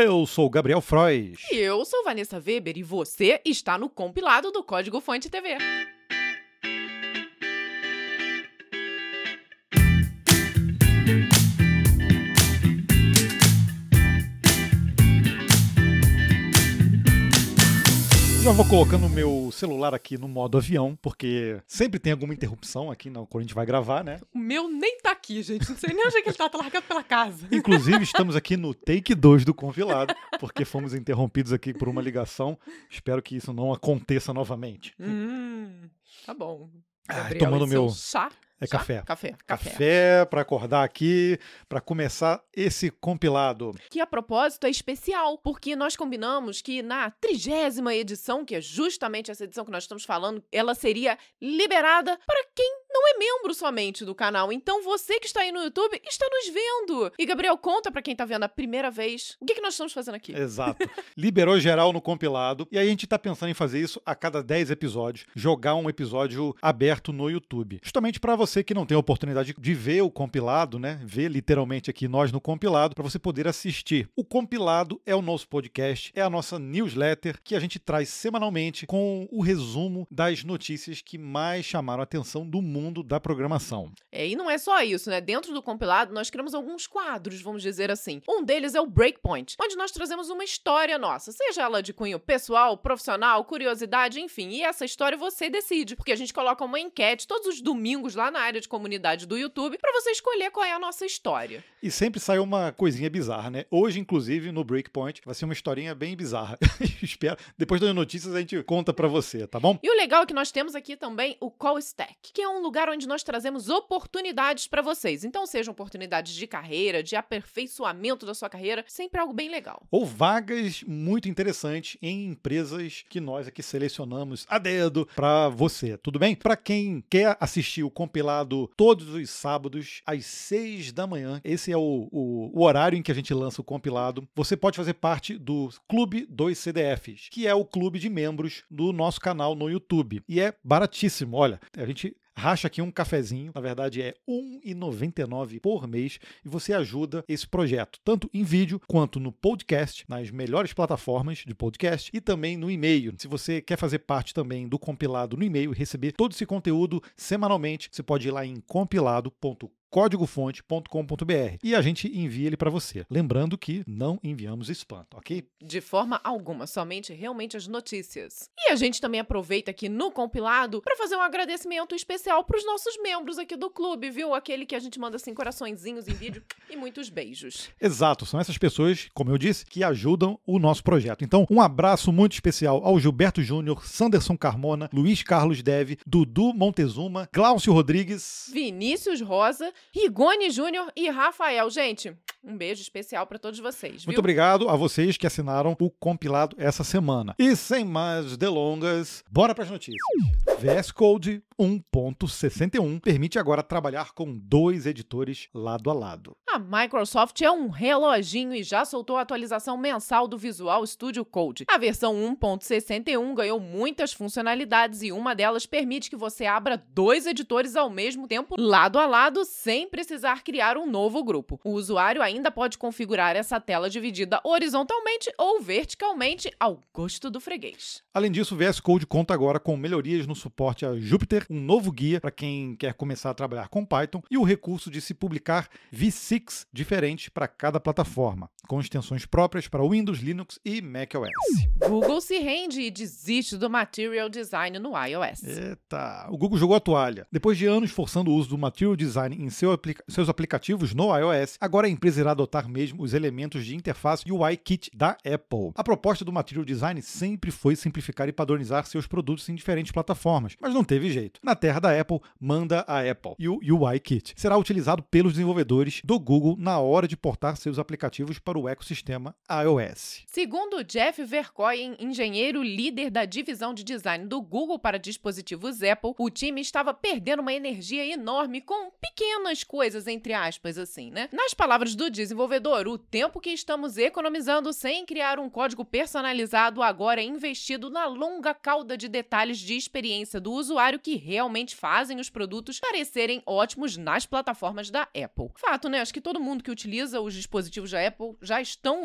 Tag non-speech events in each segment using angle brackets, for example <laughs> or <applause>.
Eu sou Gabriel Frois. E eu sou Vanessa Weber e você está no compilado do Código Fonte TV. Eu vou colocando o meu celular aqui no modo avião, porque sempre tem alguma interrupção aqui na, quando a gente vai gravar, né? O meu nem tá aqui, gente. Não sei nem onde é que ele tá, tá largado pela casa. Inclusive, estamos aqui no take 2 do convilado, porque fomos interrompidos aqui por uma ligação. Espero que isso não aconteça novamente. Hum, tá bom. Gabriel, Ai, tomando meu é chá. É Só café. Café. Café, café para acordar aqui, para começar esse compilado. Que a propósito é especial, porque nós combinamos que na trigésima edição, que é justamente essa edição que nós estamos falando, ela seria liberada para quem não é membro somente do canal. Então você que está aí no YouTube está nos vendo. E Gabriel, conta para quem está vendo a primeira vez o que, é que nós estamos fazendo aqui. Exato. <laughs> Liberou geral no compilado. E aí a gente está pensando em fazer isso a cada 10 episódios jogar um episódio aberto no YouTube. Justamente para você você que não tem a oportunidade de ver o compilado, né? Ver literalmente aqui nós no compilado, para você poder assistir. O compilado é o nosso podcast, é a nossa newsletter que a gente traz semanalmente com o resumo das notícias que mais chamaram a atenção do mundo da programação. É, e não é só isso, né? Dentro do compilado, nós criamos alguns quadros, vamos dizer assim. Um deles é o Breakpoint, onde nós trazemos uma história nossa, seja ela de cunho pessoal, profissional, curiosidade, enfim. E essa história você decide, porque a gente coloca uma enquete todos os domingos lá na área de comunidade do YouTube para você escolher qual é a nossa história. E sempre sai uma coisinha bizarra, né? Hoje, inclusive, no Breakpoint, vai ser uma historinha bem bizarra. <laughs> Espero. Depois das notícias a gente conta para você, tá bom? E o legal é que nós temos aqui também o Call Stack, que é um lugar onde nós trazemos oportunidades para vocês. Então, sejam oportunidades de carreira, de aperfeiçoamento da sua carreira, sempre algo bem legal. Ou vagas muito interessantes em empresas que nós aqui selecionamos a dedo para você, tudo bem? Para quem quer assistir o compilado compilado todos os sábados, às 6 da manhã. Esse é o, o, o horário em que a gente lança o compilado. Você pode fazer parte do Clube dos CDFs, que é o clube de membros do nosso canal no YouTube. E é baratíssimo. Olha, a gente racha aqui um cafezinho, na verdade é 1,99 por mês e você ajuda esse projeto, tanto em vídeo quanto no podcast, nas melhores plataformas de podcast e também no e-mail. Se você quer fazer parte também do compilado no e-mail e receber todo esse conteúdo semanalmente, você pode ir lá em compilado.com códigofonte.com.br e a gente envia ele para você. Lembrando que não enviamos spam, ok? De forma alguma, somente realmente as notícias. E a gente também aproveita aqui no compilado para fazer um agradecimento especial para os nossos membros aqui do clube, viu? Aquele que a gente manda assim coraçõezinhos em vídeo e muitos beijos. Exato, são essas pessoas, como eu disse, que ajudam o nosso projeto. Então, um abraço muito especial ao Gilberto Júnior, Sanderson Carmona, Luiz Carlos Deve, Dudu Montezuma, Cláudio Rodrigues, Vinícius Rosa Rigoni Júnior e Rafael. Gente, um beijo especial para todos vocês. Viu? Muito obrigado a vocês que assinaram o compilado essa semana. E sem mais delongas, bora para as notícias. VS Code 1.61 permite agora trabalhar com dois editores lado a lado. A Microsoft é um reloginho e já soltou a atualização mensal do Visual Studio Code. A versão 1.61 ganhou muitas funcionalidades e uma delas permite que você abra dois editores ao mesmo tempo, lado a lado, sem precisar criar um novo grupo. O usuário ainda pode configurar essa tela dividida horizontalmente ou verticalmente ao gosto do freguês. Além disso, o VS Code conta agora com melhorias no suporte a Jupyter um novo guia para quem quer começar a trabalhar com Python e o recurso de se publicar V6 diferente para cada plataforma, com extensões próprias para Windows, Linux e macOS. Google se rende e desiste do Material Design no iOS. Eita, o Google jogou a toalha. Depois de anos forçando o uso do Material Design em seu aplica seus aplicativos no iOS, agora a empresa irá adotar mesmo os elementos de interface UIKit da Apple. A proposta do Material Design sempre foi simplificar e padronizar seus produtos em diferentes plataformas, mas não teve jeito na terra da Apple, manda a Apple. E o UI Kit será utilizado pelos desenvolvedores do Google na hora de portar seus aplicativos para o ecossistema iOS. Segundo Jeff Vercoyen, engenheiro líder da divisão de design do Google para dispositivos Apple, o time estava perdendo uma energia enorme com pequenas coisas, entre aspas, assim, né? Nas palavras do desenvolvedor, o tempo que estamos economizando sem criar um código personalizado agora é investido na longa cauda de detalhes de experiência do usuário que realmente fazem os produtos parecerem ótimos nas plataformas da Apple. Fato, né? Acho que todo mundo que utiliza os dispositivos da Apple já estão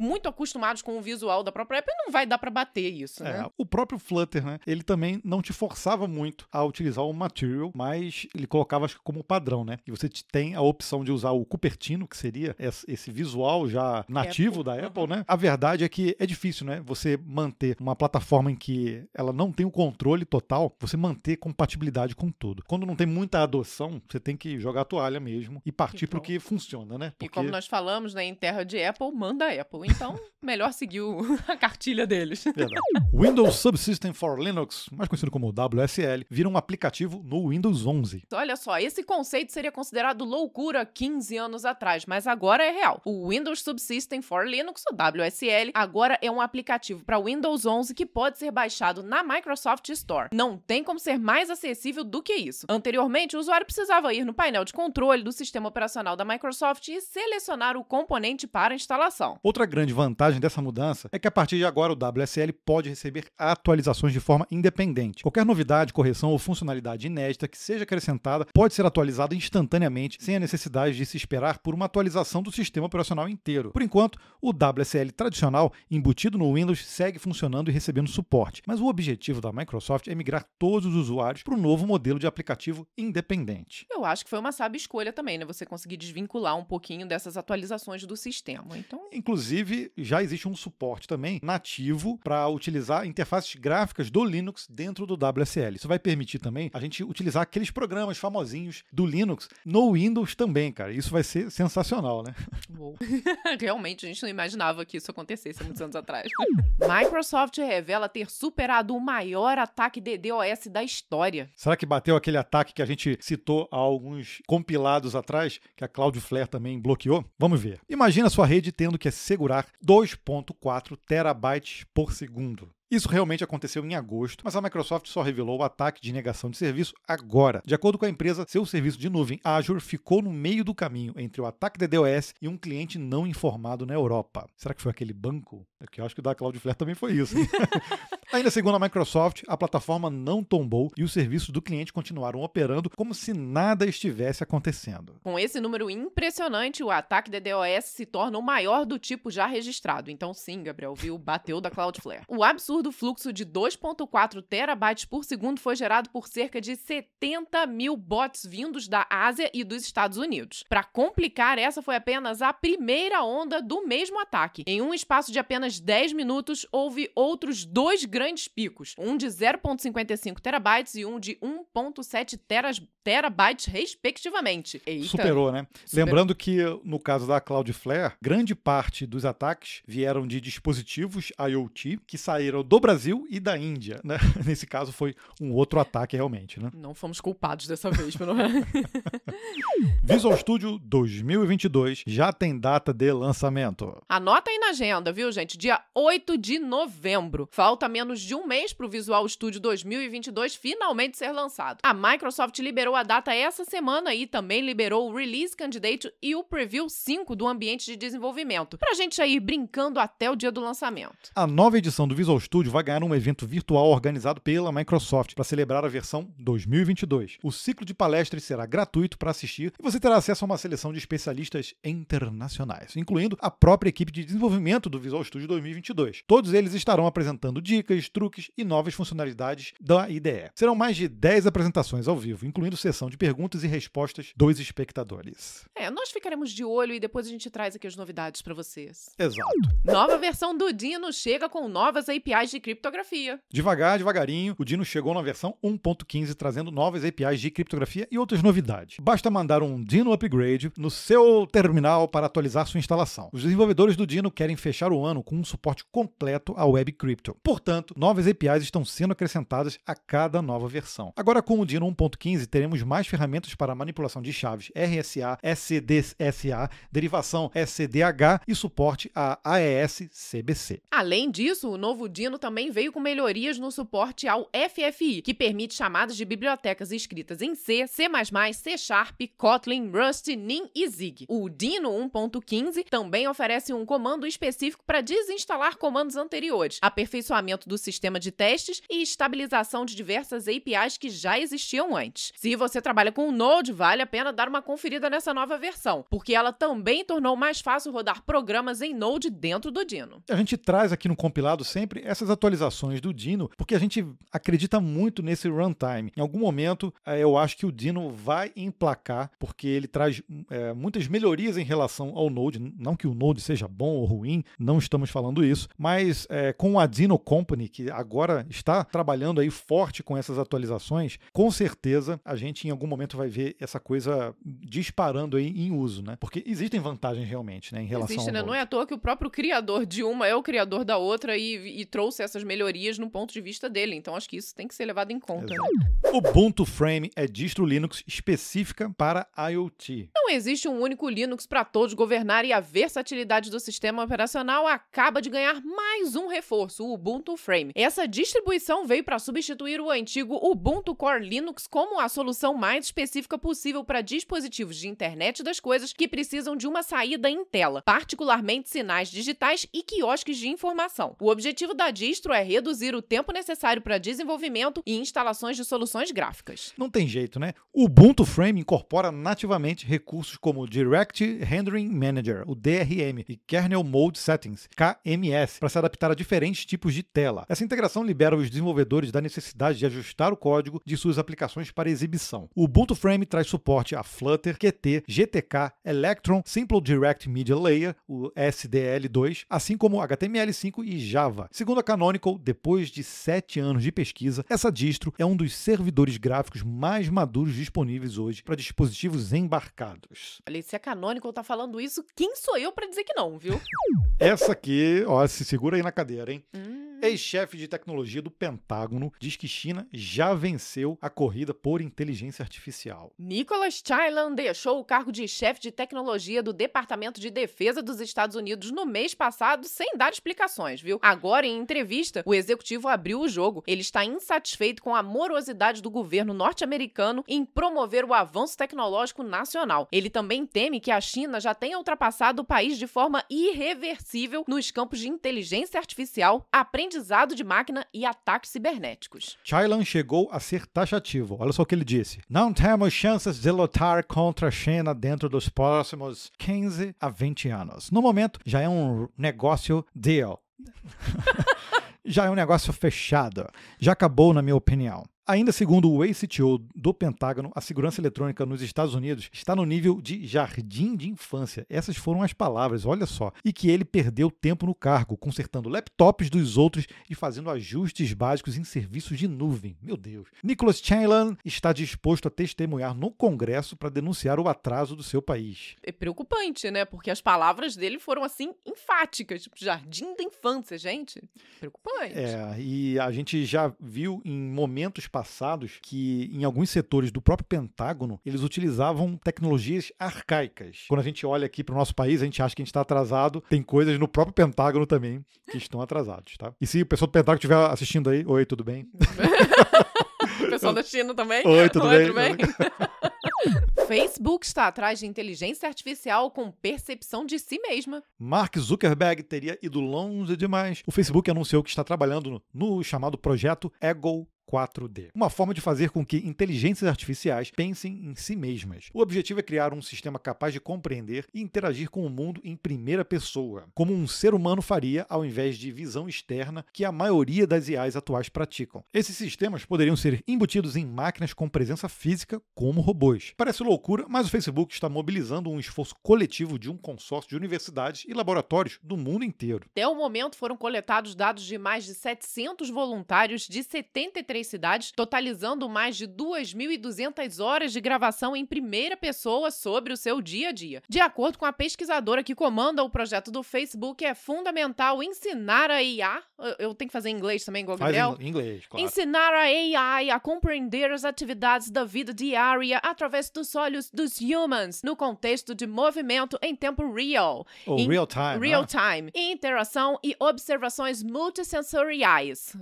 muito acostumados com o visual da própria Apple e não vai dar para bater isso, é, né? É, o próprio Flutter, né? Ele também não te forçava muito a utilizar o Material, mas ele colocava acho, que, como padrão, né? E você tem a opção de usar o Cupertino, que seria esse visual já nativo Apple. da Apple, uhum. né? A verdade é que é difícil, né? Você manter uma plataforma em que ela não tem o controle total, você manter com compatibilidade com tudo. Quando não tem muita adoção, você tem que jogar a toalha mesmo e partir para o então. que funciona, né? Porque... E como nós falamos, né, em terra de Apple, manda Apple. Então, <laughs> melhor seguir <laughs> a cartilha deles. <laughs> Verdade. Windows Subsystem for Linux, mais conhecido como WSL, vira um aplicativo no Windows 11. Olha só, esse conceito seria considerado loucura 15 anos atrás, mas agora é real. O Windows Subsystem for Linux, o WSL, agora é um aplicativo para Windows 11 que pode ser baixado na Microsoft Store. Não tem como ser mais mais acessível do que isso. Anteriormente, o usuário precisava ir no painel de controle do sistema operacional da Microsoft e selecionar o componente para instalação. Outra grande vantagem dessa mudança é que a partir de agora o WSL pode receber atualizações de forma independente. Qualquer novidade, correção ou funcionalidade inédita que seja acrescentada pode ser atualizada instantaneamente, sem a necessidade de se esperar por uma atualização do sistema operacional inteiro. Por enquanto, o WSL tradicional, embutido no Windows, segue funcionando e recebendo suporte, mas o objetivo da Microsoft é migrar todos os usuários usuários para o novo modelo de aplicativo independente. Eu acho que foi uma sábia escolha também, né? Você conseguir desvincular um pouquinho dessas atualizações do sistema. Então... Inclusive, já existe um suporte também nativo para utilizar interfaces gráficas do Linux dentro do WSL. Isso vai permitir também a gente utilizar aqueles programas famosinhos do Linux no Windows também, cara. Isso vai ser sensacional, né? <laughs> Realmente, a gente não imaginava que isso acontecesse muitos anos atrás. <laughs> Microsoft revela ter superado o maior ataque DDoS da história história. Será que bateu aquele ataque que a gente citou há alguns compilados atrás, que a Cloud Flare também bloqueou? Vamos ver. Imagina sua rede tendo que segurar 2.4 terabytes por segundo. Isso realmente aconteceu em agosto, mas a Microsoft só revelou o ataque de negação de serviço agora. De acordo com a empresa, seu serviço de nuvem Azure ficou no meio do caminho entre o ataque DDoS e um cliente não informado na Europa. Será que foi aquele banco? É que eu acho que o da Cloudflare também foi isso. <laughs> Ainda segundo a Microsoft, a plataforma não tombou e os serviços do cliente continuaram operando como se nada estivesse acontecendo. Com esse número impressionante, o ataque DDoS se torna o maior do tipo já registrado. Então, sim, Gabriel, viu? Bateu da Cloudflare. O absurdo absurdo fluxo de 2,4 terabytes por segundo foi gerado por cerca de 70 mil bots vindos da Ásia e dos Estados Unidos. Para complicar, essa foi apenas a primeira onda do mesmo ataque. Em um espaço de apenas 10 minutos, houve outros dois grandes picos, um de 0,55 terabytes e um de 1,7 teras, terabytes, respectivamente. Eita. Superou, né? Superou. Lembrando que, no caso da Cloudflare, grande parte dos ataques vieram de dispositivos IoT que saíram do Brasil e da Índia. Né? <laughs> Nesse caso foi um outro ataque realmente. Né? Não fomos culpados dessa vez, pelo menos. <laughs> Visual Studio 2022 já tem data de lançamento. Anota aí na agenda, viu, gente? Dia 8 de novembro. Falta menos de um mês para o Visual Studio 2022 finalmente ser lançado. A Microsoft liberou a data essa semana e também liberou o Release Candidate e o Preview 5 do ambiente de desenvolvimento, para a gente já ir brincando até o dia do lançamento. A nova edição do Visual Studio Studio vai ganhar um evento virtual organizado pela Microsoft para celebrar a versão 2022. O ciclo de palestras será gratuito para assistir e você terá acesso a uma seleção de especialistas internacionais, incluindo a própria equipe de desenvolvimento do Visual Studio 2022. Todos eles estarão apresentando dicas, truques e novas funcionalidades da IDE. Serão mais de 10 apresentações ao vivo, incluindo sessão de perguntas e respostas dos espectadores. É, nós ficaremos de olho e depois a gente traz aqui as novidades para vocês. Exato. Nova versão do Dino chega com novas APIs APIs de criptografia. Devagar, devagarinho, o Dino chegou na versão 1.15 trazendo novas APIs de criptografia e outras novidades. Basta mandar um Dino Upgrade no seu terminal para atualizar sua instalação. Os desenvolvedores do Dino querem fechar o ano com um suporte completo à Web Crypto. Portanto, novas APIs estão sendo acrescentadas a cada nova versão. Agora, com o Dino 1.15, teremos mais ferramentas para manipulação de chaves RSA, SDSA, derivação SDH e suporte a AES-CBC. Além disso, o novo Dino ano também veio com melhorias no suporte ao FFI, que permite chamadas de bibliotecas escritas em C, C++, C Sharp, Kotlin, Rust, Nim e Zig. O Dino 1.15 também oferece um comando específico para desinstalar comandos anteriores, aperfeiçoamento do sistema de testes e estabilização de diversas APIs que já existiam antes. Se você trabalha com Node, vale a pena dar uma conferida nessa nova versão, porque ela também tornou mais fácil rodar programas em Node dentro do Dino. A gente traz aqui no compilado sempre essas essas atualizações do Dino, porque a gente acredita muito nesse runtime. Em algum momento, eh, eu acho que o Dino vai emplacar, porque ele traz é, muitas melhorias em relação ao Node. Não que o Node seja bom ou ruim, não estamos falando isso, mas é, com a Dino Company, que agora está trabalhando aí forte com essas atualizações, com certeza a gente em algum momento vai ver essa coisa disparando aí em uso, né? Porque existem vantagens realmente, né, em relação Existe, ao né? Node. Não é à toa que o próprio criador de uma é o criador da outra e, e trouxe trouxe essas melhorias no ponto de vista dele. Então acho que isso tem que ser levado em conta. Né? Ubuntu Frame é distro Linux específica para IoT. Não existe um único Linux para todos governar e a versatilidade do sistema operacional acaba de ganhar mais um reforço, o Ubuntu Frame. Essa distribuição veio para substituir o antigo Ubuntu Core Linux como a solução mais específica possível para dispositivos de internet das coisas que precisam de uma saída em tela, particularmente sinais digitais e quiosques de informação. O objetivo da distro é reduzir o tempo necessário para desenvolvimento e instalações de soluções gráficas. Não tem jeito, né? O Ubuntu Frame incorpora nativamente recursos como Direct Rendering Manager, o DRM, e Kernel Mode Settings, KMS, para se adaptar a diferentes tipos de tela. Essa integração libera os desenvolvedores da necessidade de ajustar o código de suas aplicações para exibição. O Ubuntu Frame traz suporte a Flutter, Qt, GTK, Electron, Simple Direct Media Layer, o SDL2, assim como HTML5 e Java. Segundo a Canonical, depois de sete anos de pesquisa, essa distro é um dos servidores gráficos mais maduros disponíveis hoje para dispositivos embarcados. Olha, se a é Canonical tá falando isso, quem sou eu para dizer que não, viu? Essa aqui, ó, se segura aí na cadeira, hein? Hum. Ex-chefe de tecnologia do Pentágono diz que China já venceu a corrida por inteligência artificial. Nicholas Chilan deixou o cargo de chefe de tecnologia do Departamento de Defesa dos Estados Unidos no mês passado sem dar explicações, viu? Agora, em entrevista, o executivo abriu o jogo. Ele está insatisfeito com a morosidade do governo norte-americano em promover o avanço tecnológico nacional. Ele também teme que a China já tenha ultrapassado o país de forma irreversível nos campos de inteligência artificial, aprendizagem aprendizado de máquina e ataques cibernéticos. Chaylan chegou a ser taxativo. Olha só o que ele disse. Não temos chances de lutar contra a China dentro dos próximos 15 a 20 anos. No momento, já é um negócio deal. <laughs> já é um negócio fechado. Já acabou, na minha opinião. Ainda segundo o ex-CTO do Pentágono, a segurança eletrônica nos Estados Unidos está no nível de jardim de infância. Essas foram as palavras, olha só. E que ele perdeu tempo no cargo, consertando laptops dos outros e fazendo ajustes básicos em serviços de nuvem. Meu Deus. Nicholas Chandler está disposto a testemunhar no Congresso para denunciar o atraso do seu país. É preocupante, né? Porque as palavras dele foram assim enfáticas, tipo jardim da infância, gente. Preocupante. É, e a gente já viu em momentos passados passados que, em alguns setores do próprio Pentágono, eles utilizavam tecnologias arcaicas. Quando a gente olha aqui para o nosso país, a gente acha que a gente está atrasado. Tem coisas no próprio Pentágono também que estão atrasados, tá? E se o pessoal do Pentágono estiver assistindo aí, oi, tudo bem? <laughs> o pessoal da China também? Oi, tudo oi, bem? Tudo bem? <laughs> Facebook está atrás de inteligência artificial com percepção de si mesma. Mark Zuckerberg teria ido longe demais. O Facebook anunciou que está trabalhando no, no chamado projeto Ego 4D. Uma forma de fazer com que inteligências artificiais pensem em si mesmas. O objetivo é criar um sistema capaz de compreender e interagir com o mundo em primeira pessoa, como um ser humano faria ao invés de visão externa que a maioria das IAs atuais praticam. Esses sistemas poderiam ser embutidos em máquinas com presença física, como robôs. Parece loucura, mas o Facebook está mobilizando um esforço coletivo de um consórcio de universidades e laboratórios do mundo inteiro. Até o momento foram coletados dados de mais de 700 voluntários de 73 três cidades, totalizando mais de 2.200 horas de gravação em primeira pessoa sobre o seu dia a dia. De acordo com a pesquisadora que comanda o projeto do Facebook, é fundamental ensinar a IA. Eu tenho que fazer em inglês também, Gabriel? Faz em inglês, claro. Ensinar a AI a compreender as atividades da vida diária através dos olhos dos humans, no contexto de movimento em tempo real. Ou oh, real time. Né? Real ah. time. Interação e observações multissensoriais.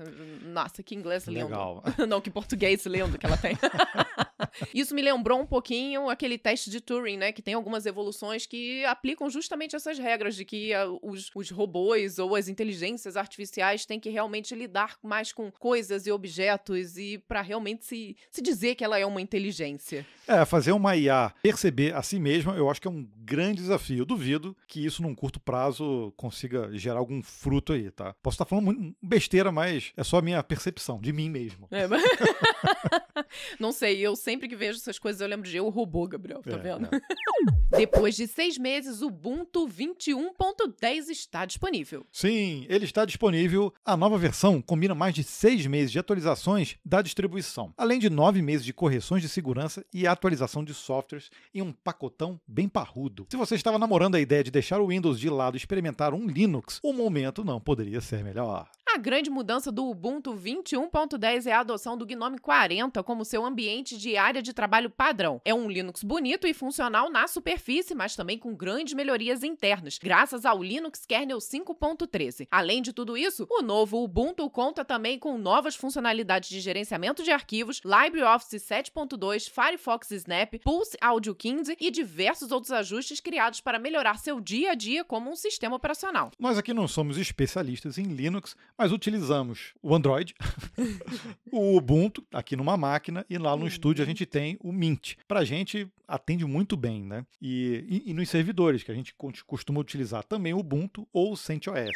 Nossa, que inglês lindo. Legal. <laughs> não, que português lendo que ela tem. <laughs> Isso me lembrou um pouquinho aquele teste de Turing, né? Que tem algumas evoluções que aplicam justamente essas regras de que ah, os, os robôs ou as inteligências artificiais têm que realmente lidar mais com coisas e objetos e para realmente se, se dizer que ela é uma inteligência. É, fazer uma IA perceber a si mesma, eu acho que é um grande desafio. Eu duvido que isso num curto prazo consiga gerar algum fruto aí, tá? Posso estar tá falando besteira, mas é só a minha percepção de mim mesmo. É, mas... <laughs> Não sei, eu sempre que vejo essas coisas, eu lembro de eu, o robô, Gabriel, tá é, vendo? <laughs> Depois de seis meses, o Ubuntu 21.10 está disponível. Sim, ele está disponível. A nova versão combina mais de seis meses de atualizações da distribuição, além de nove meses de correções de segurança e atualização de softwares em um pacotão bem parrudo. Se você estava namorando a ideia de deixar o Windows de lado e experimentar um Linux, o momento não poderia ser melhor. A grande mudança do Ubuntu 21.10 é a adoção do Gnome 40 como seu ambiente de área de trabalho padrão. É um Linux bonito e funcional na superfície, mas também com grandes melhorias internas, graças ao Linux Kernel 5.13. Além de tudo isso, o novo Ubuntu conta também com novas funcionalidades de gerenciamento de arquivos, LibreOffice 7.2, Firefox Snap, Pulse Audio 15 e diversos outros ajustes criados para melhorar seu dia a dia como um sistema operacional. Nós aqui não somos especialistas em Linux, mas utilizamos o Android, <laughs> o Ubuntu, aqui numa máquina, e lá no hum. estúdio a gente tem o Mint. Para a gente, atende muito bem, né? E, e, e, nos servidores, que a gente costuma utilizar também o Ubuntu ou o CentOS.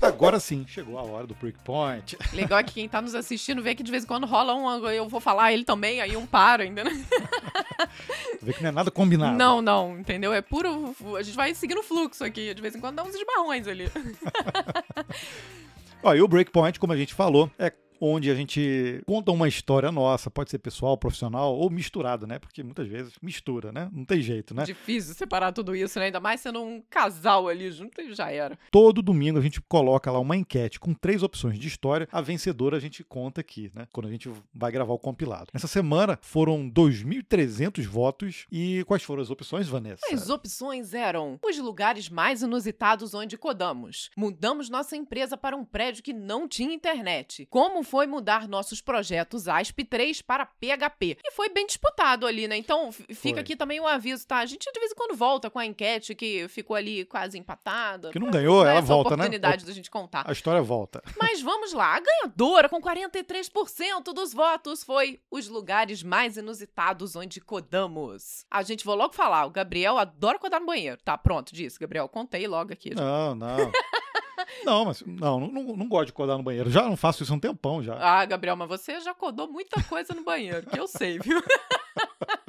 Agora sim, chegou a hora do Breakpoint. Legal <laughs> é que quem está nos assistindo vê que de vez em quando rola um, eu vou falar ele também, aí um paro ainda, né? vê que não é nada combinado. Não, não, entendeu? É puro. A gente vai seguindo o fluxo aqui. De vez em quando dá uns esbarrões ali. <laughs> Ó, e o Breakpoint, como a gente falou, é onde a gente conta uma história nossa, pode ser pessoal, profissional ou misturado, né? Porque muitas vezes mistura, né? Não tem jeito, né? Difícil separar tudo isso, né? Ainda mais sendo um casal ali junto, já era. Todo domingo a gente coloca lá uma enquete com três opções de história. A vencedora a gente conta aqui, né? Quando a gente vai gravar o compilado. Nessa semana foram 2.300 votos. E quais foram as opções, Vanessa? As opções eram os lugares mais inusitados onde codamos. Mudamos nossa empresa para um prédio que não tinha internet. Como foi mudar nossos projetos ASP 3 para PHP. E foi bem disputado ali, né? Então fica foi. aqui também um aviso, tá? A gente de vez em quando volta com a enquete que ficou ali quase empatada. Que não ganhou, é ela volta, É né? Oportunidade da gente contar. A história volta. <laughs> Mas vamos lá. A ganhadora com 43% dos votos foi os lugares mais inusitados onde codamos. A gente vou logo falar, o Gabriel adora codar no banheiro. Tá, pronto, disse. Gabriel, contei logo aqui. Já. Não, não. Não, mas não, não, não gosto de codar no banheiro. Já não faço isso há um tempão já. Ah, Gabriel, mas você já codou muita coisa no banheiro, que eu sei, viu?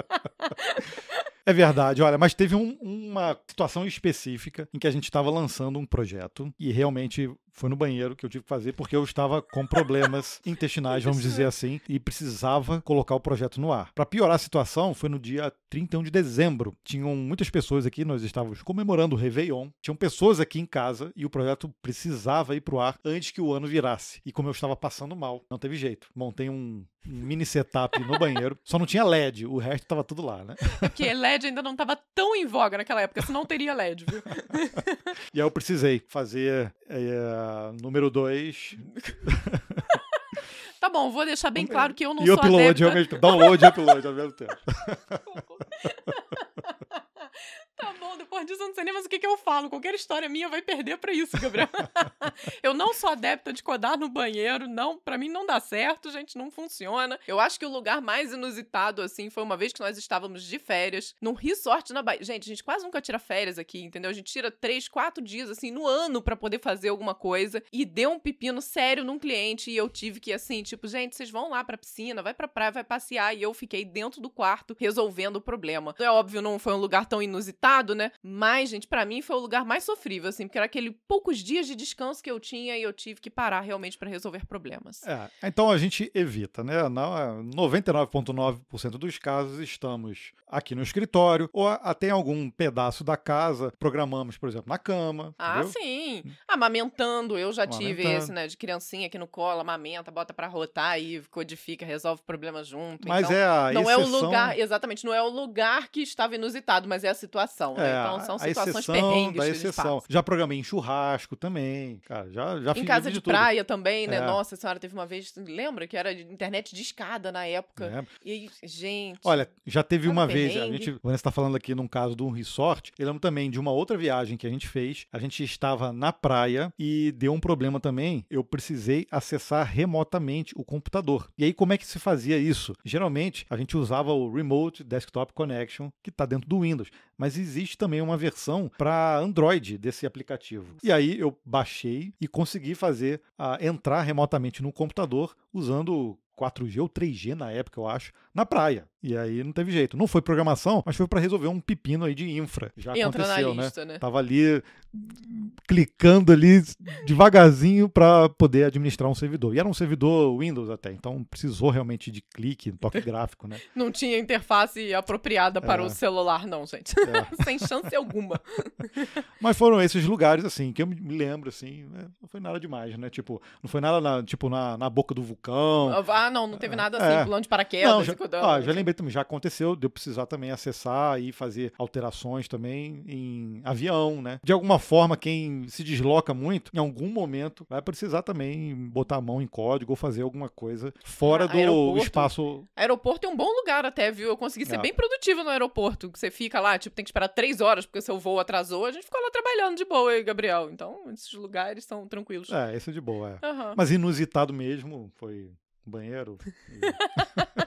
<laughs> é verdade, olha, mas teve um, um uma situação específica em que a gente estava lançando um projeto e realmente foi no banheiro que eu tive que fazer porque eu estava com problemas <laughs> intestinais, vamos dizer é. assim, e precisava colocar o projeto no ar. Para piorar a situação, foi no dia 31 de dezembro. Tinham muitas pessoas aqui, nós estávamos comemorando o Réveillon, tinham pessoas aqui em casa e o projeto precisava ir para o ar antes que o ano virasse. E como eu estava passando mal, não teve jeito. Montei um mini setup no banheiro, só não tinha LED, o resto estava tudo lá, né? <laughs> porque LED ainda não estava tão em voga naquela época época, senão teria LED, viu? <laughs> e aí eu precisei fazer é, número 2. <laughs> Tá bom, vou deixar bem claro que eu não e sou upload, adepta... E upload, download e upload ao mesmo tempo. <laughs> bom, depois disso eu não sei nem mais o que, que eu falo. Qualquer história minha vai perder pra isso, Gabriel. <laughs> eu não sou adepta de codar no banheiro, não, para mim não dá certo, gente, não funciona. Eu acho que o lugar mais inusitado, assim, foi uma vez que nós estávamos de férias, num resort na Bahia. Gente, a gente quase nunca tira férias aqui, entendeu? A gente tira três, quatro dias, assim, no ano para poder fazer alguma coisa. E deu um pepino sério num cliente e eu tive que, assim, tipo, gente, vocês vão lá pra piscina, vai pra praia, vai passear. E eu fiquei dentro do quarto resolvendo o problema. Então, é óbvio, não foi um lugar tão inusitado cansado, né? Mas, gente, para mim foi o lugar mais sofrível, assim, porque era aquele poucos dias de descanso que eu tinha e eu tive que parar realmente para resolver problemas. É, então a gente evita, né? 99,9% dos casos estamos aqui no escritório ou até em algum pedaço da casa, programamos, por exemplo, na cama. Ah, entendeu? sim. Amamentando, eu já tive esse, né? De criancinha que no colo, amamenta, bota para rotar e codifica, resolve o problema junto. Mas então, é a não é o lugar, exatamente, não é o lugar que estava inusitado, mas é a situação exceção, né? É, então são situações perrengues da exceção. Já programei em churrasco também, cara, já, já Em casa de, de praia tudo. também, né? É. Nossa senhora, teve uma vez, lembra que era internet de escada na época? É. E aí, gente... Olha, já teve uma perrengue. vez, a gente, o Vanessa tá falando aqui num caso de um resort, eu lembro também de uma outra viagem que a gente fez, a gente estava na praia e deu um problema também, eu precisei acessar remotamente o computador. E aí, como é que se fazia isso? Geralmente, a gente usava o Remote Desktop Connection, que está dentro do Windows, mas existe existe também uma versão para Android desse aplicativo. E aí eu baixei e consegui fazer a, entrar remotamente no computador usando 4G ou 3G na época, eu acho, na praia. E aí não teve jeito. Não foi programação, mas foi para resolver um pepino aí de infra. Já Entra aconteceu, na né? lista, né? né? Tava ali clicando ali devagarzinho para poder administrar um servidor. E era um servidor Windows até, então precisou realmente de clique, toque <laughs> gráfico, né? Não tinha interface apropriada para é. o celular não, gente. É. <laughs> Sem chance alguma. <laughs> Mas foram esses lugares assim que eu me lembro assim, é, não foi nada demais, né? Tipo, não foi nada na, tipo na, na boca do vulcão. Ah, não, não teve é, nada assim, é. pulando de paraquedas, não, já, ah, já lembro lembrei também, já aconteceu de eu precisar também acessar e fazer alterações também em avião, né? De alguma forma, quem se desloca muito, em algum momento, vai precisar também botar a mão em código ou fazer alguma coisa fora ah, do aeroporto, espaço. Aeroporto é um bom lugar até, viu? Eu consegui ser é. bem produtivo no aeroporto. você fica lá, tipo, tem que esperar três horas porque seu voo atrasou. A gente ficou lá trabalhando de boa, aí Gabriel. Então, esses lugares são tranquilos. É, esse é de boa, é. Uhum. Mas inusitado mesmo, foi banheiro. E... <laughs>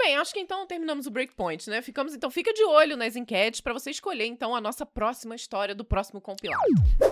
Bem, acho que então terminamos o breakpoint, né? Ficamos então fica de olho nas enquetes para você escolher então a nossa próxima história do próximo compilado.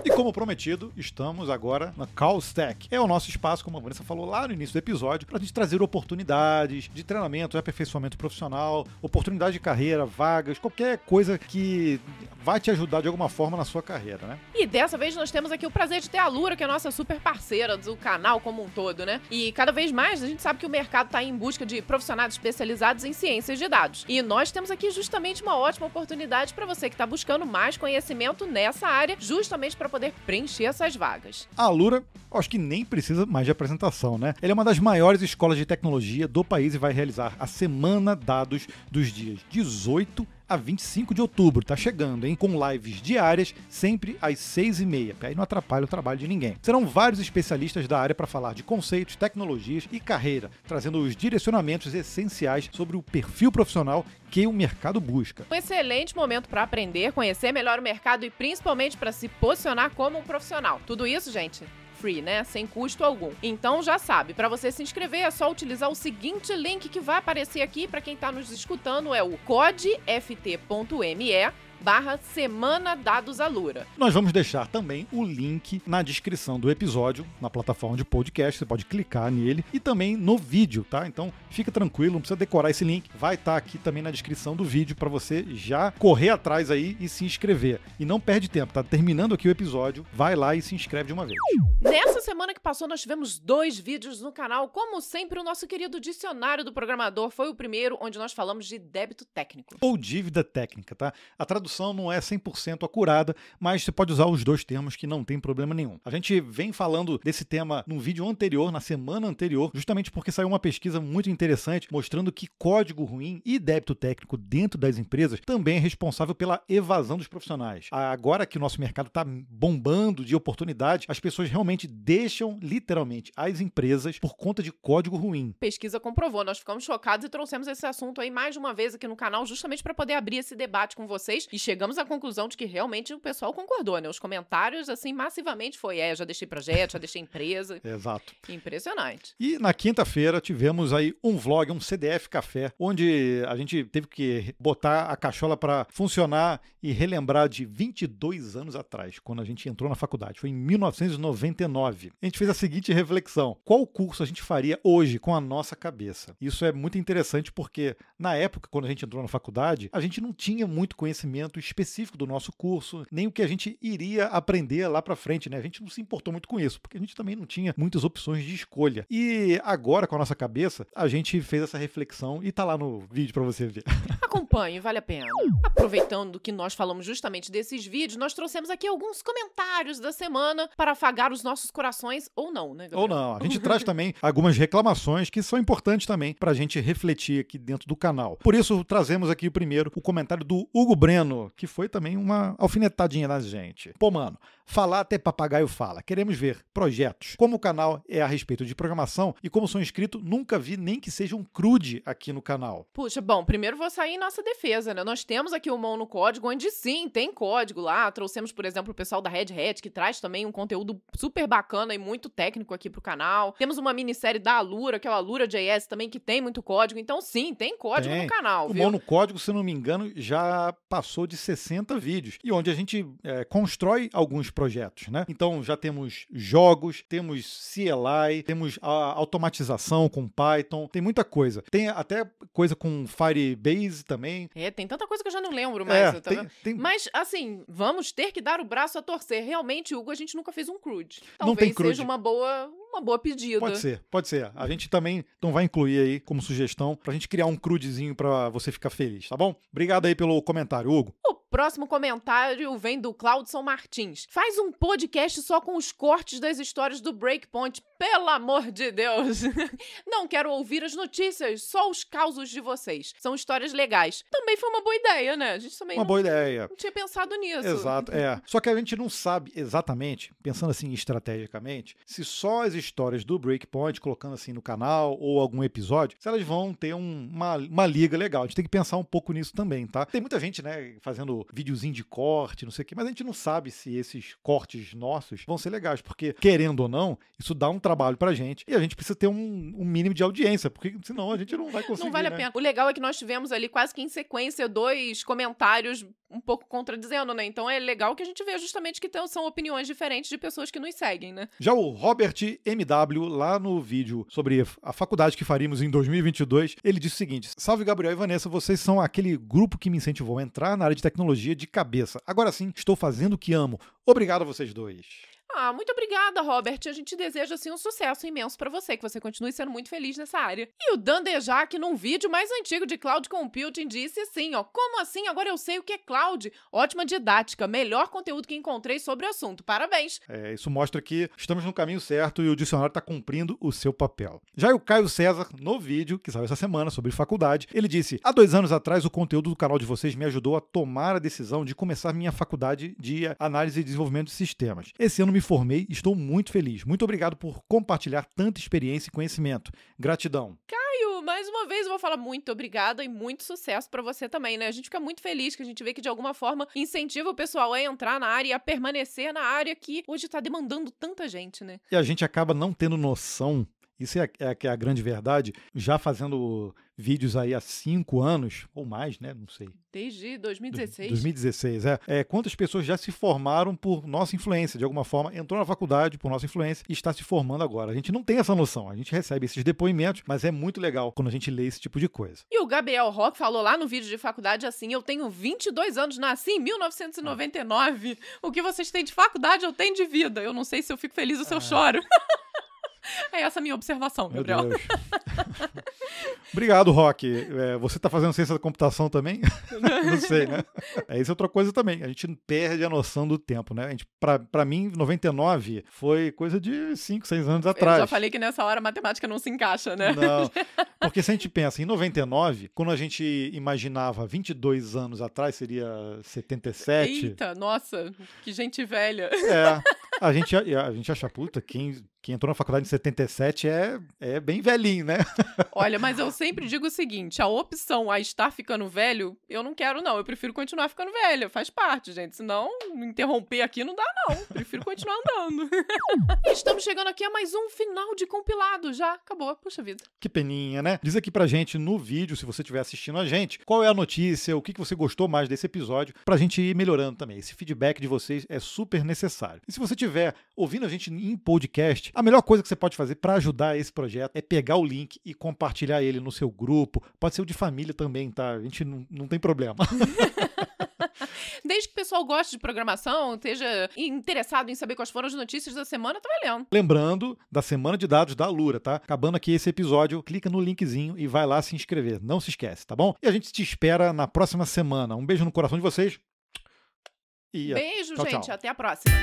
E como prometido, estamos agora na Call Stack. É o nosso espaço, como a Vanessa falou lá no início do episódio, para a gente trazer oportunidades de treinamento, de aperfeiçoamento profissional, oportunidade de carreira, vagas, qualquer coisa que vai te ajudar de alguma forma na sua carreira, né? E dessa vez nós temos aqui o prazer de ter a Lura, que é a nossa super parceira do canal como um todo, né? E cada vez mais a gente sabe que o mercado está em busca de profissionais especializados especializados em ciências de dados. E nós temos aqui justamente uma ótima oportunidade para você que está buscando mais conhecimento nessa área, justamente para poder preencher essas vagas. A Alura, acho que nem precisa mais de apresentação, né? Ele é uma das maiores escolas de tecnologia do país e vai realizar a Semana Dados dos dias 18 a 25 de outubro. Tá chegando, hein? Com lives diárias, sempre às 6 e meia. Aí não atrapalha o trabalho de ninguém. Serão vários especialistas da área para falar de conceitos, tecnologias e carreira, trazendo os direcionamentos essenciais sobre o perfil profissional que o mercado busca. Um excelente momento para aprender, conhecer melhor o mercado e principalmente para se posicionar como um profissional. Tudo isso, gente, free, né? Sem custo algum. Então já sabe, para você se inscrever é só utilizar o seguinte link que vai aparecer aqui para quem está nos escutando é o codeft.me barra Semana Dados Alura. Nós vamos deixar também o link na descrição do episódio, na plataforma de podcast, você pode clicar nele, e também no vídeo, tá? Então fica tranquilo, não precisa decorar esse link, vai estar tá aqui também na descrição do vídeo para você já correr atrás aí e se inscrever. E não perde tempo, tá? Terminando aqui o episódio, vai lá e se inscreve de uma vez. Nessa semana que passou, nós tivemos dois vídeos no canal. Como sempre, o nosso querido dicionário do programador foi o primeiro, onde nós falamos de débito técnico. Ou dívida técnica, tá? A tradução não é 100% acurada, mas você pode usar os dois termos que não tem problema nenhum. A gente vem falando desse tema num vídeo anterior, na semana anterior, justamente porque saiu uma pesquisa muito interessante mostrando que código ruim e débito técnico dentro das empresas também é responsável pela evasão dos profissionais. Agora que o nosso mercado está bombando de oportunidades, as pessoas realmente deixam literalmente as empresas por conta de código ruim. Pesquisa comprovou, nós ficamos chocados e trouxemos esse assunto aí mais uma vez aqui no canal justamente para poder abrir esse debate com vocês e chegamos à conclusão de que realmente o pessoal concordou, né? Os comentários, assim, massivamente foi: é, já deixei projeto, já deixei empresa. <laughs> Exato. Impressionante. E na quinta-feira tivemos aí um vlog, um CDF Café, onde a gente teve que botar a cachola para funcionar e relembrar de 22 anos atrás, quando a gente entrou na faculdade. Foi em 1999. A gente fez a seguinte reflexão: qual curso a gente faria hoje com a nossa cabeça? Isso é muito interessante porque, na época, quando a gente entrou na faculdade, a gente não tinha muito conhecimento momento específico do nosso curso, nem o que a gente iria aprender lá para frente, né? A gente não se importou muito com isso, porque a gente também não tinha muitas opções de escolha. E agora, com a nossa cabeça, a gente fez essa reflexão e tá lá no vídeo para você ver. <laughs> Acompanhe, vale a pena. Aproveitando que nós falamos justamente desses vídeos, nós trouxemos aqui alguns comentários da semana para afagar os nossos corações ou não, né? Gabriel? Ou não. A gente <laughs> traz também algumas reclamações que são importantes também para a gente refletir aqui dentro do canal. Por isso, trazemos aqui o primeiro o comentário do Hugo Breno que foi também uma alfinetadinha na gente. Pô mano, falar até papagaio fala. Queremos ver projetos. Como o canal é a respeito de programação e como sou inscrito, nunca vi nem que seja um crude aqui no canal. Puxa, bom, primeiro vou sair em nossa defesa, né? Nós temos aqui o Mão no Código, onde sim, tem código lá. Trouxemos, por exemplo, o pessoal da Red Hat, que traz também um conteúdo super bacana e muito técnico aqui pro canal. Temos uma minissérie da Alura, que é o Alura JS também, que tem muito código. Então, sim, tem código tem. no canal. O viu? Mão no Código, se não me engano, já passou de 60 vídeos e onde a gente é, constrói alguns projetos, né? Então já temos jogos, temos CLI, temos a automatização com Python, tem muita coisa. Tem até coisa com Firebase também. É, tem tanta coisa que eu já não lembro é, mais. É, tem, tem... Mas, assim, vamos ter que dar o braço a torcer. Realmente, Hugo, a gente nunca fez um crude. Talvez seja uma boa uma boa pedida. Pode ser, pode ser. A gente também então vai incluir aí como sugestão pra gente criar um crudezinho pra você ficar feliz, tá bom? Obrigado aí pelo comentário, Hugo. Próximo comentário vem do Claudson Martins. Faz um podcast só com os cortes das histórias do Breakpoint. Pelo amor de Deus! <laughs> Não quero ouvir as notícias, só os causos de vocês. São histórias legais. Também foi uma boa ideia, né? A gente também. Uma não, boa ideia. Não tinha pensado nisso. Exato, é. <laughs> Só que a gente não sabe exatamente, pensando assim estrategicamente, se só as histórias do Breakpoint, colocando assim no canal ou algum episódio, se elas vão ter um, uma, uma liga legal. A gente tem que pensar um pouco nisso também, tá? Tem muita gente, né, fazendo fazendo videozinho de corte, não sei o quê, mas a gente não sabe se esses cortes nossos vão ser legais, porque, querendo ou não, isso dá um trabalho pra gente e a gente precisa ter um, um mínimo de audiência, porque senão a gente não vai conseguir. Não vale né? a pena. O legal é que nós tivemos ali quase que em sequência dois comentários um pouco contradizendo, né? Então é legal que a gente veja justamente que são opiniões diferentes de pessoas que nos seguem, né? Já o Robert MW, lá no vídeo sobre a faculdade que faríamos em 2022, ele disse o seguinte: Salve Gabriel e Vanessa, vocês são aquele grupo que me incentivou a entrar na área de tecnologia tecnologia de cabeça. Agora sim, estou fazendo o que amo. Obrigado a vocês dois. Ah, muito obrigada, Robert. A gente deseja assim um sucesso imenso para você, que você continue sendo muito feliz nessa área. E o Dan num vídeo mais antigo de Cloud Computing, disse assim, ó: "Como assim? Agora eu sei o que é cloud. Ótima didática, melhor conteúdo que encontrei sobre o assunto. Parabéns." É, isso mostra que estamos no caminho certo e o dicionário está cumprindo o seu papel. Já o Caio César, no vídeo que saiu essa semana sobre faculdade, ele disse: "Há dois anos atrás o conteúdo do canal de vocês me ajudou a tomar a decisão de começar minha faculdade de análise e desenvolvimento de sistemas. Esse ano me formei e estou muito feliz. Muito obrigado por compartilhar tanta experiência e conhecimento. Gratidão. Caio, mais uma vez eu vou falar muito obrigada e muito sucesso para você também, né? A gente fica muito feliz que a gente vê que de alguma forma incentiva o pessoal a entrar na área e a permanecer na área que hoje está demandando tanta gente, né? E a gente acaba não tendo noção isso é, a, é a é grande verdade. Já fazendo vídeos aí há cinco anos, ou mais, né? Não sei. Desde 2016. 2016, é. é. Quantas pessoas já se formaram por nossa influência, de alguma forma, entrou na faculdade por nossa influência e está se formando agora. A gente não tem essa noção, a gente recebe esses depoimentos, mas é muito legal quando a gente lê esse tipo de coisa. E o Gabriel Rock falou lá no vídeo de faculdade assim: eu tenho 22 anos, nasci em 1999. Ah. O que vocês têm de faculdade, eu tenho de vida. Eu não sei se eu fico feliz ou se ah. eu choro. <laughs> <laughs> É essa a minha observação, Meu Gabriel. Deus. <laughs> Obrigado, Rock. É, você está fazendo ciência da computação também? <laughs> Não sei, né? É isso é outra coisa também. A gente perde a noção do tempo, né? Para mim, 99 foi coisa de 5, 6 anos atrás. Eu já falei que nessa hora a matemática não se encaixa, né? Não. Porque se a gente pensa em 99, quando a gente imaginava 22 anos atrás, seria 77. Eita, nossa, que gente velha. É. A gente, a, a gente acha, puta, quem que entrou na faculdade em 77 é, é bem velhinho, né? <laughs> Olha, mas eu sempre digo o seguinte: a opção a estar ficando velho, eu não quero, não. Eu prefiro continuar ficando velho, faz parte, gente. Senão, interromper aqui não dá, não. Prefiro continuar andando. <laughs> Estamos chegando aqui a mais um final de compilado já. Acabou, puxa vida. Que peninha, né? Diz aqui pra gente no vídeo, se você estiver assistindo a gente, qual é a notícia, o que você gostou mais desse episódio, pra gente ir melhorando também. Esse feedback de vocês é super necessário. E se você estiver ouvindo a gente em podcast, a melhor coisa que você pode fazer para ajudar esse projeto é pegar o link e compartilhar ele no seu grupo. Pode ser o de família também, tá? A gente não, não tem problema. <laughs> Desde que o pessoal goste de programação, esteja interessado em saber quais foram as notícias da semana, tá valendo. Lembrando da semana de dados da Lura, tá? Acabando aqui esse episódio, clica no linkzinho e vai lá se inscrever. Não se esquece, tá bom? E a gente te espera na próxima semana. Um beijo no coração de vocês. E Beijo, tchau, gente. Tchau. Até a próxima.